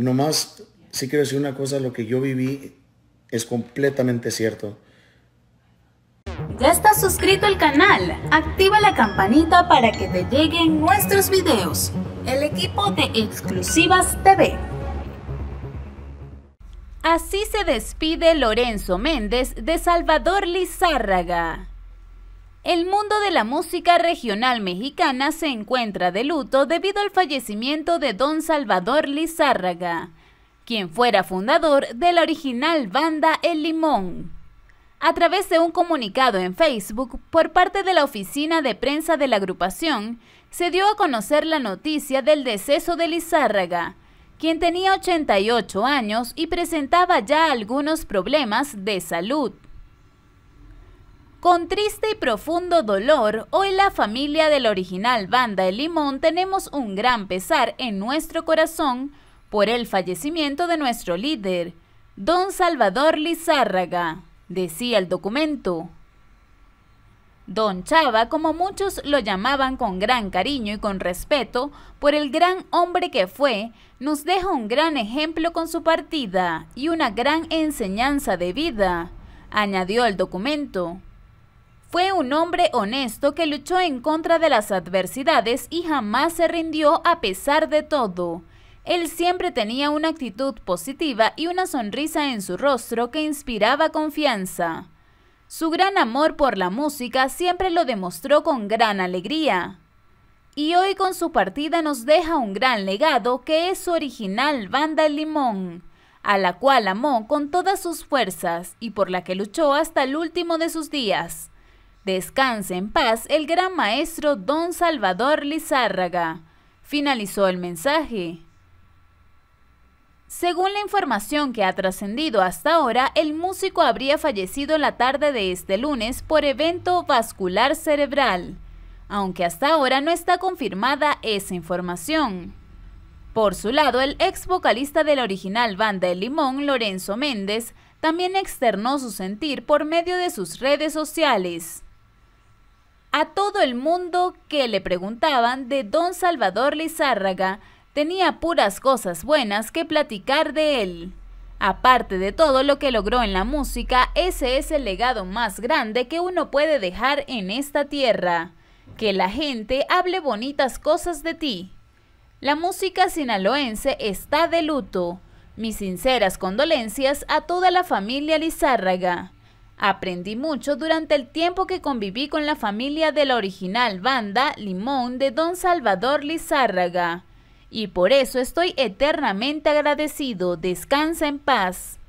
Nomás, sí quiero decir una cosa, lo que yo viví es completamente cierto. ¿Ya estás suscrito al canal? Activa la campanita para que te lleguen nuestros videos. El equipo de Exclusivas TV. Así se despide Lorenzo Méndez de Salvador Lizárraga. El mundo de la música regional mexicana se encuentra de luto debido al fallecimiento de don Salvador Lizárraga, quien fuera fundador de la original banda El Limón. A través de un comunicado en Facebook por parte de la oficina de prensa de la agrupación, se dio a conocer la noticia del deceso de Lizárraga, quien tenía 88 años y presentaba ya algunos problemas de salud. Con triste y profundo dolor, hoy la familia de la original banda El Limón tenemos un gran pesar en nuestro corazón por el fallecimiento de nuestro líder, don Salvador Lizárraga, decía el documento. Don Chava, como muchos lo llamaban con gran cariño y con respeto por el gran hombre que fue, nos deja un gran ejemplo con su partida y una gran enseñanza de vida, añadió el documento. Fue un hombre honesto que luchó en contra de las adversidades y jamás se rindió a pesar de todo. Él siempre tenía una actitud positiva y una sonrisa en su rostro que inspiraba confianza. Su gran amor por la música siempre lo demostró con gran alegría. Y hoy con su partida nos deja un gran legado que es su original banda Limón, a la cual amó con todas sus fuerzas y por la que luchó hasta el último de sus días. Descanse en paz el gran maestro don Salvador Lizárraga. Finalizó el mensaje. Según la información que ha trascendido hasta ahora, el músico habría fallecido la tarde de este lunes por evento vascular cerebral, aunque hasta ahora no está confirmada esa información. Por su lado, el ex vocalista de la original banda El Limón, Lorenzo Méndez, también externó su sentir por medio de sus redes sociales. A todo el mundo que le preguntaban de don Salvador Lizárraga, tenía puras cosas buenas que platicar de él. Aparte de todo lo que logró en la música, ese es el legado más grande que uno puede dejar en esta tierra. Que la gente hable bonitas cosas de ti. La música sinaloense está de luto. Mis sinceras condolencias a toda la familia Lizárraga. Aprendí mucho durante el tiempo que conviví con la familia de la original banda Limón de Don Salvador Lizárraga. Y por eso estoy eternamente agradecido. Descansa en paz.